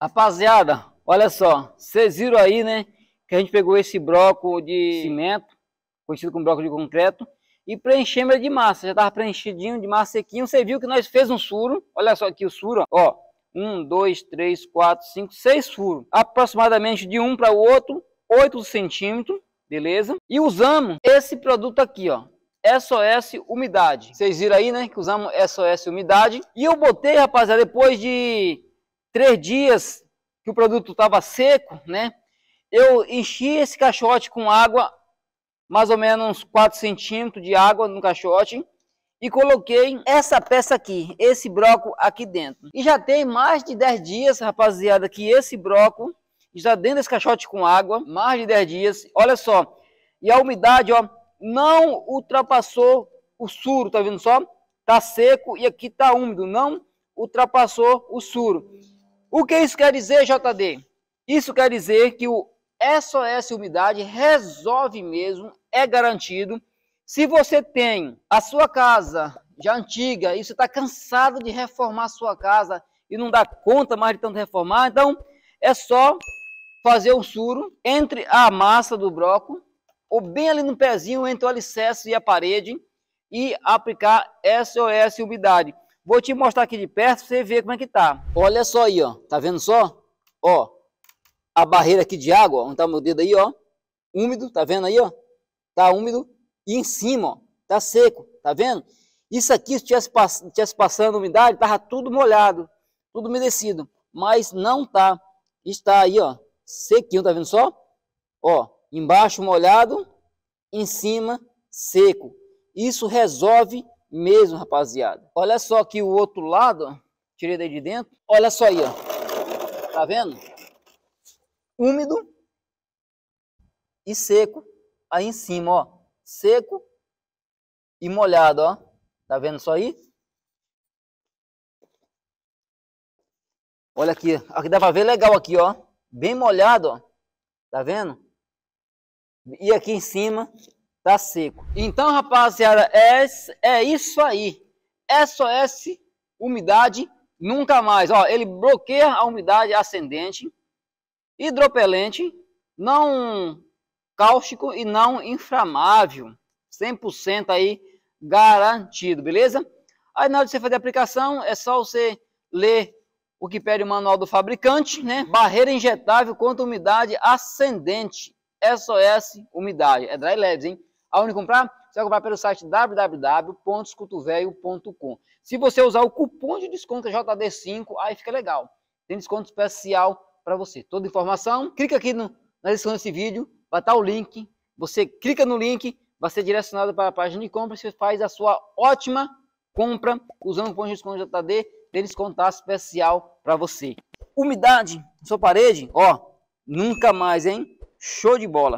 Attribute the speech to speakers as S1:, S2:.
S1: Rapaziada, olha só, vocês viram aí, né, que a gente pegou esse bloco de cimento, conhecido como bloco de concreto, e preenchemos ele de massa, já estava preenchidinho, de massa sequinho, você viu que nós fez um furo, olha só aqui o furo, ó, um, dois, três, quatro, cinco, seis furos, aproximadamente de um para o outro, 8 centímetros, beleza? E usamos esse produto aqui, ó, SOS Umidade, vocês viram aí, né, que usamos SOS Umidade, e eu botei, rapaziada, depois de três dias que o produto estava seco, né? Eu enchi esse caixote com água, mais ou menos uns 4 centímetros de água no caixote, e coloquei essa peça aqui, esse broco aqui dentro. E já tem mais de 10 dias, rapaziada, que esse broco está dentro desse caixote com água, mais de 10 dias. Olha só, e a umidade, ó, não ultrapassou o suro, tá vendo só? Tá seco e aqui tá úmido, não ultrapassou o suro. O que isso quer dizer, JD? Isso quer dizer que o SOS Umidade resolve mesmo, é garantido. Se você tem a sua casa já antiga e você está cansado de reformar a sua casa e não dá conta mais de tanto reformar, então é só fazer um suro entre a massa do broco ou bem ali no pezinho entre o alicerce e a parede e aplicar SOS umidade. Vou te mostrar aqui de perto pra você ver como é que tá. Olha só aí, ó. Tá vendo só? Ó, a barreira aqui de água, onde tá meu dedo aí, ó. Úmido, tá vendo aí, ó? Tá úmido. E em cima, ó, tá seco, tá vendo? Isso aqui, se tivesse, pass tivesse passando umidade, tava tudo molhado, tudo umedecido. Mas não tá. Está aí, ó, sequinho, tá vendo só? Ó, embaixo molhado, em cima seco. Isso resolve mesmo, rapaziada. Olha só aqui o outro lado, tirei daí de dentro. Olha só aí, ó. Tá vendo? Úmido e seco. Aí em cima, ó. Seco e molhado, ó. Tá vendo só aí? Olha aqui, aqui dá pra ver legal aqui, ó. Bem molhado, ó. Tá vendo? E aqui em cima, Tá seco. Então, rapaziada, é, é isso aí. SOS, umidade, nunca mais. Ó, ele bloqueia a umidade ascendente, hidropelente, não cáustico e não inflamável. 100% aí garantido, beleza? Aí na hora de você fazer a aplicação, é só você ler o que pede o manual do fabricante, né? Barreira injetável contra umidade ascendente. SOS umidade. É dry labs, hein? Aonde comprar? Você vai comprar pelo site www.escutovelho.com. Se você usar o cupom de desconto JD5, aí fica legal. Tem desconto especial para você. Toda informação, clica aqui no, na descrição desse vídeo, vai estar tá o link. Você clica no link, vai ser direcionado para a página de compra. Você faz a sua ótima compra usando o cupom de desconto JD. Tem desconto tá especial para você. Umidade, sua parede, ó, nunca mais, hein? Show de bola.